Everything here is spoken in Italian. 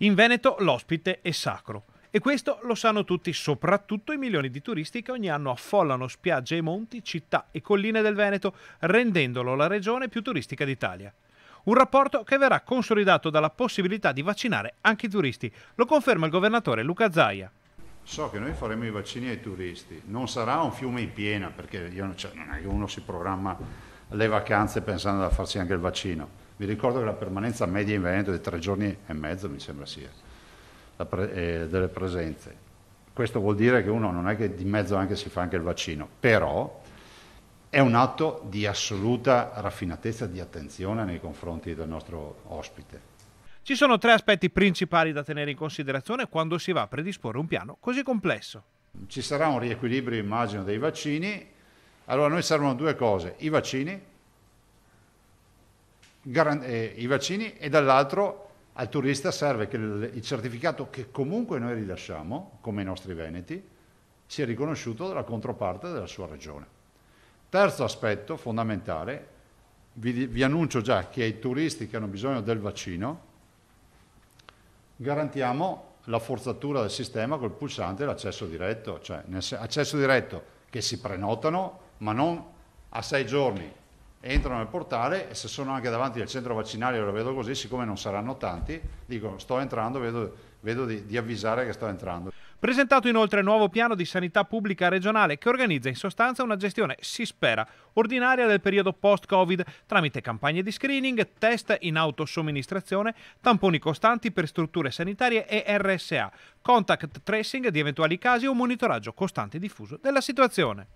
In Veneto l'ospite è sacro. E questo lo sanno tutti, soprattutto i milioni di turisti che ogni anno affollano spiagge e monti, città e colline del Veneto, rendendolo la regione più turistica d'Italia. Un rapporto che verrà consolidato dalla possibilità di vaccinare anche i turisti, lo conferma il governatore Luca Zaia. So che noi faremo i vaccini ai turisti, non sarà un fiume in piena perché non, cioè, non è che uno si programma le vacanze pensando a farsi anche il vaccino vi ricordo che la permanenza media in Veneto è di tre giorni e mezzo, mi sembra sia, pre- eh, delle presenze. Questo vuol dire che uno non è che di mezzo anche si fa anche il vaccino, però è un atto di assoluta raffinatezza, di attenzione nei confronti del nostro ospite. Ci sono tre aspetti principali da tenere in considerazione quando si va a predisporre un piano così complesso. Ci sarà un riequilibrio, immagino, dei vaccini. Allora, noi servono due cose, i vaccini eh, i vaccini e dall'altro al turista serve che il certificato che comunque noi rilasciamo, come i nostri veneti, sia riconosciuto dalla controparte della sua regione. Terzo aspetto fondamentale, vi, vi annuncio già che ai turisti che hanno bisogno del vaccino garantiamo la forzatura del sistema col pulsante l'accesso diretto, cioè nel, accesso diretto che si prenotano ma non a sei giorni entrano nel portale e se sono anche davanti al centro vaccinale, lo vedo così, siccome non saranno tanti, dico sto entrando, vedo, vedo di, di avvisare che sto entrando. Presentato inoltre il nuovo piano di sanità pubblica regionale che organizza in sostanza una gestione, si spera, ordinaria del periodo post-Covid tramite campagne di screening, test in autosomministrazione, tamponi costanti per strutture sanitarie e RSA, contact tracing di eventuali casi o monitoraggio costante e diffuso della situazione.